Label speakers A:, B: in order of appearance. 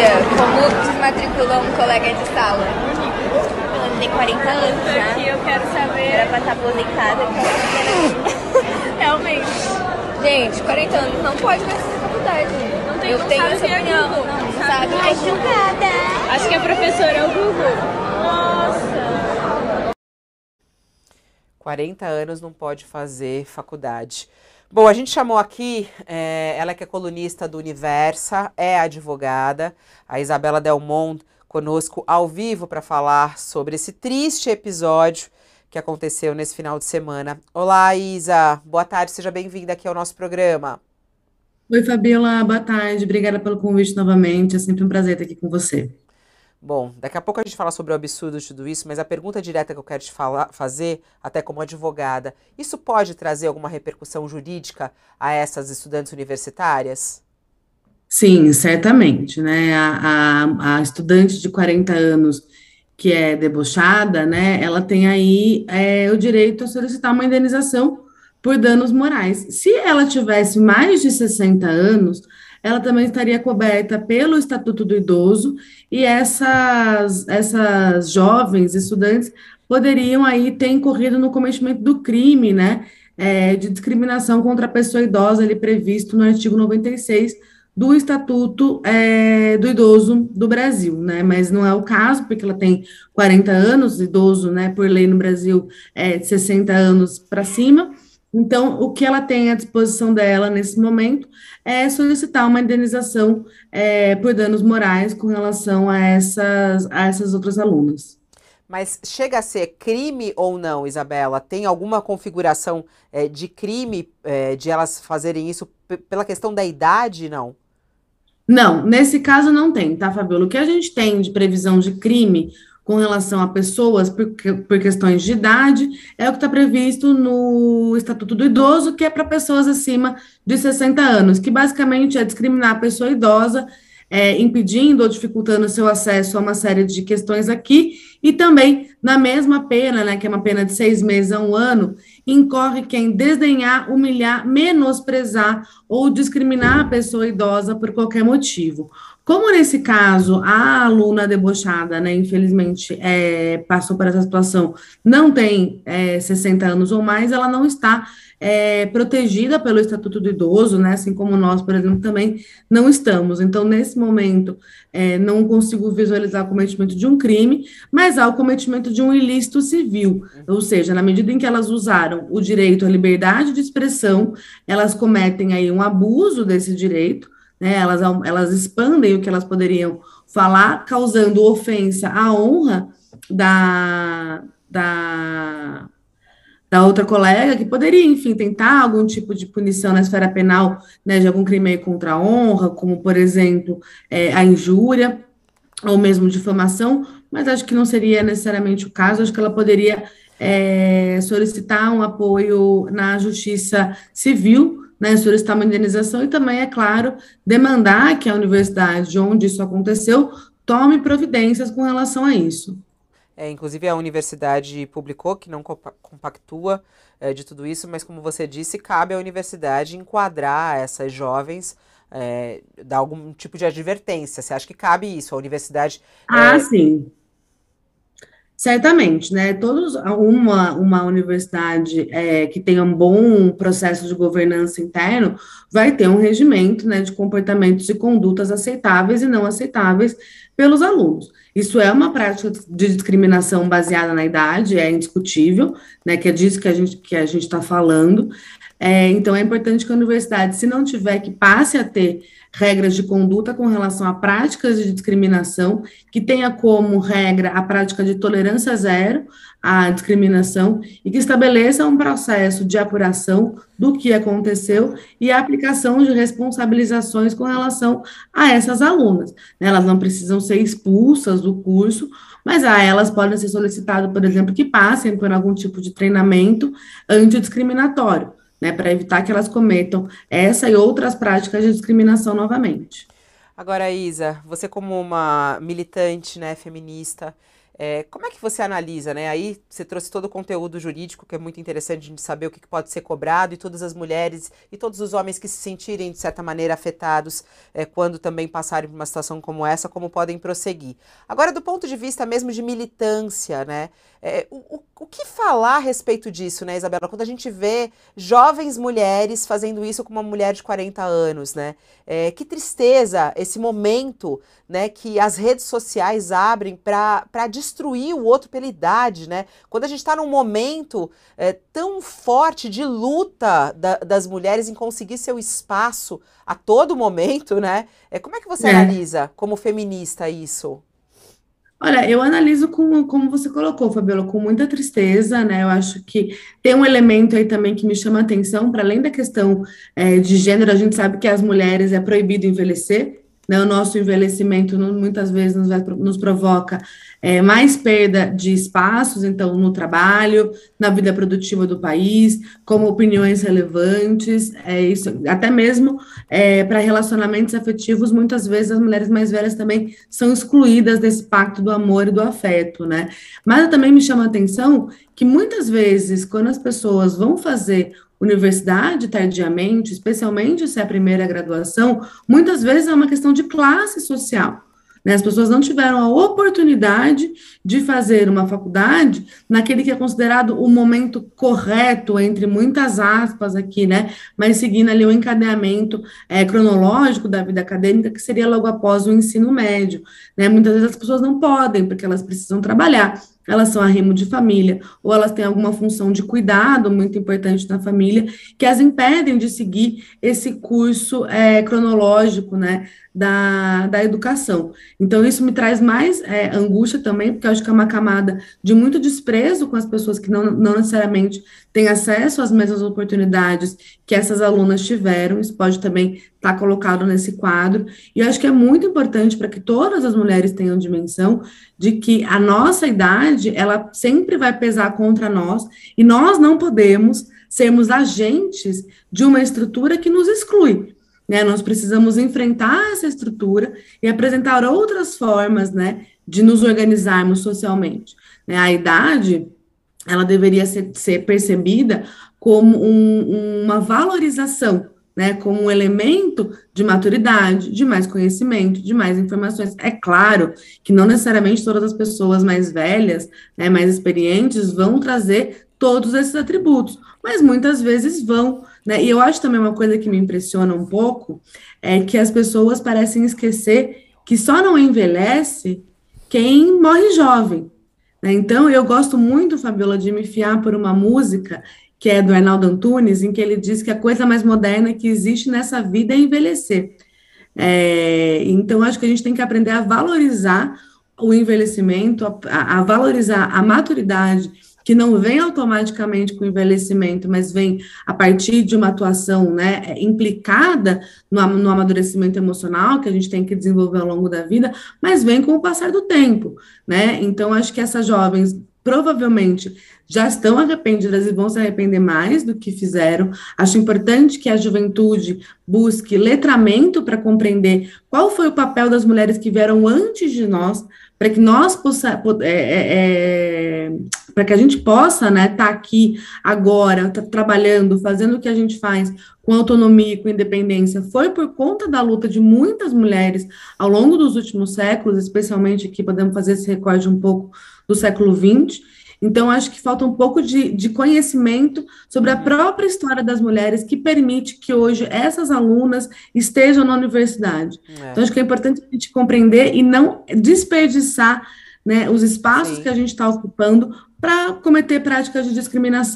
A: É, como desmatriculou um colega de sala. Ela tem 40 anos Aqui eu quero saber. Era pra estar tá aposentada. Realmente. Gente, 40 anos não pode mais fazer faculdade. Não tem, eu não tenho essa é opinião. Não, não sabe. Acho que a professora é o Google. Nossa.
B: 40 anos não pode fazer faculdade. Bom, a gente chamou aqui, é, ela que é colunista do Universa, é advogada, a Isabela Delmont conosco ao vivo para falar sobre esse triste episódio que aconteceu nesse final de semana. Olá, Isa, boa tarde, seja bem-vinda aqui ao nosso programa. Oi, Fabiola, boa tarde, obrigada pelo convite novamente, é sempre um prazer estar aqui com você. Bom, daqui a pouco a gente fala sobre o absurdo de tudo isso, mas a pergunta direta que eu quero te falar, fazer, até como advogada, isso pode trazer alguma repercussão jurídica a essas estudantes universitárias?
A: Sim, certamente, né? A, a, a estudante de 40 anos que é debochada, né? Ela tem aí é, o direito a solicitar uma indenização por danos morais. Se ela tivesse mais de 60 anos, ela também estaria coberta pelo Estatuto do Idoso e essas, essas jovens estudantes poderiam aí ter incorrido no cometimento do crime, né, é, de discriminação contra a pessoa idosa ali previsto no artigo 96 do Estatuto é, do Idoso do Brasil, né? Mas não é o caso, porque ela tem 40 anos, idoso, né? Por lei no Brasil é de 60 anos para cima. Então, o que ela tem à disposição dela nesse momento é solicitar uma indenização é, por danos
B: morais com relação a essas, a essas outras alunas. Mas chega a ser crime ou não, Isabela? Tem alguma configuração é, de crime é, de elas fazerem isso pela questão da idade, não?
A: Não, nesse caso não tem, tá, Fabiola? O que a gente tem de previsão de crime com relação a pessoas por, por questões de idade, é o que está previsto no Estatuto do Idoso, que é para pessoas acima de 60 anos, que basicamente é discriminar a pessoa idosa, é, impedindo ou dificultando o seu acesso a uma série de questões aqui, e também na mesma pena, né, que é uma pena de seis meses a um ano, incorre quem desdenhar, humilhar, menosprezar ou discriminar a pessoa idosa por qualquer motivo. Como nesse caso, a aluna debochada, né, infelizmente, é, passou por essa situação, não tem é, 60 anos ou mais, ela não está é, protegida pelo Estatuto do Idoso, né, assim como nós, por exemplo, também não estamos. Então, nesse momento, é, não consigo visualizar o cometimento de um crime, mas há o cometimento de um ilícito civil, ou seja, na medida em que elas usaram o direito à liberdade de expressão, elas cometem aí um abuso desse direito, né? Elas, elas expandem o que elas poderiam falar, causando ofensa à honra da, da, da outra colega, que poderia, enfim, tentar algum tipo de punição na esfera penal né, de algum crime contra a honra, como, por exemplo, é, a injúria ou mesmo difamação, mas acho que não seria necessariamente o caso, acho que ela poderia é, solicitar um apoio na justiça civil na né, uma modernização e também, é claro, demandar que a universidade onde isso aconteceu tome providências com relação a isso.
B: É, inclusive, a universidade publicou que não compactua é, de tudo isso, mas, como você disse, cabe à universidade enquadrar essas jovens é, dar algum tipo de advertência. Você acha que cabe isso? A universidade. Ah, é, sim.
A: Certamente, né? Todos, uma, uma universidade é, que tenha um bom processo de governança interno vai ter um regimento né, de comportamentos e condutas aceitáveis e não aceitáveis pelos alunos. Isso é uma prática de discriminação baseada na idade, é indiscutível, né? Que é disso que a gente que a gente está falando. É, então, é importante que a universidade, se não tiver, que passe a ter regras de conduta com relação a práticas de discriminação, que tenha como regra a prática de tolerância zero à discriminação e que estabeleça um processo de apuração do que aconteceu e a aplicação de responsabilizações com relação a essas alunas. Né, elas não precisam ser expulsas do curso, mas a ah, elas podem ser solicitado, por exemplo, que passem por algum tipo de treinamento antidiscriminatório né, para evitar que elas cometam essa e outras práticas de discriminação novamente.
B: Agora, Isa, você como uma militante, né, feminista, é, como é que você analisa, né? Aí você trouxe todo o conteúdo jurídico, que é muito interessante a gente saber o que pode ser cobrado, e todas as mulheres e todos os homens que se sentirem, de certa maneira, afetados é, quando também passarem por uma situação como essa, como podem prosseguir. Agora, do ponto de vista mesmo de militância, né? É, o, o que falar a respeito disso, né, Isabela? Quando a gente vê jovens mulheres fazendo isso com uma mulher de 40 anos, né? É, que tristeza esse momento né, que as redes sociais abrem para discutir destruir o outro pela idade, né? Quando a gente está num momento é, tão forte de luta da, das mulheres em conseguir seu espaço a todo momento, né? É, como é que você é. analisa como feminista isso?
A: Olha, eu analiso com, como você colocou, Fabiola, com muita tristeza, né? Eu acho que tem um elemento aí também que me chama a atenção, para além da questão é, de gênero, a gente sabe que as mulheres é proibido envelhecer, né? O nosso envelhecimento muitas vezes nos, vai, nos provoca é, mais perda de espaços, então, no trabalho, na vida produtiva do país, como opiniões relevantes, é isso, até mesmo é, para relacionamentos afetivos, muitas vezes as mulheres mais velhas também são excluídas desse pacto do amor e do afeto, né? Mas também me chama a atenção que muitas vezes, quando as pessoas vão fazer universidade tardiamente, especialmente se é a primeira graduação, muitas vezes é uma questão de classe social. Né? As pessoas não tiveram a oportunidade de fazer uma faculdade naquele que é considerado o momento correto, entre muitas aspas aqui, né? Mas seguindo ali o encadeamento é, cronológico da vida acadêmica, que seria logo após o ensino médio. Né? Muitas vezes as pessoas não podem, porque elas precisam trabalhar elas são arremo de família, ou elas têm alguma função de cuidado muito importante na família, que as impedem de seguir esse curso é, cronológico, né, da, da educação. Então, isso me traz mais é, angústia também, porque eu acho que é uma camada de muito desprezo com as pessoas que não, não necessariamente têm acesso às mesmas oportunidades que essas alunas tiveram, isso pode também estar tá colocado nesse quadro, e eu acho que é muito importante para que todas as mulheres tenham dimensão de que a nossa idade ela sempre vai pesar contra nós e nós não podemos sermos agentes de uma estrutura que nos exclui. Né? Nós precisamos enfrentar essa estrutura e apresentar outras formas né, de nos organizarmos socialmente. Né? A idade, ela deveria ser, ser percebida como um, uma valorização né, como um elemento de maturidade, de mais conhecimento, de mais informações. É claro que não necessariamente todas as pessoas mais velhas, né, mais experientes, vão trazer todos esses atributos, mas muitas vezes vão. Né? E eu acho também uma coisa que me impressiona um pouco é que as pessoas parecem esquecer que só não envelhece quem morre jovem. Né? Então, eu gosto muito, Fabiola, de me fiar por uma música que é do Enaldo Antunes, em que ele diz que a coisa mais moderna que existe nessa vida é envelhecer. É, então, acho que a gente tem que aprender a valorizar o envelhecimento, a, a valorizar a maturidade, que não vem automaticamente com o envelhecimento, mas vem a partir de uma atuação né, é, implicada no, no, amadurecimento emocional que a gente tem que desenvolver ao longo da vida, mas vem com o passar do tempo. Né? Então, acho que essas jovens provavelmente já estão arrependidas e vão se arrepender mais do que fizeram. Acho importante que a juventude busque letramento para compreender qual foi o papel das mulheres que vieram antes de nós, para que nós possa, é, é, é, para que a gente possa, né, estar tá aqui agora, tá trabalhando, fazendo o que a gente faz com autonomia, com independência, foi por conta da luta de muitas mulheres ao longo dos últimos séculos, especialmente aqui podemos fazer esse recorde um pouco do século XX. Então, acho que falta um pouco de, de conhecimento sobre a uhum. própria história das mulheres que permite que hoje essas alunas estejam na universidade. É. Então, acho que é importante a gente compreender e não desperdiçar né, os espaços Sim. que a gente está ocupando para cometer práticas de discriminação.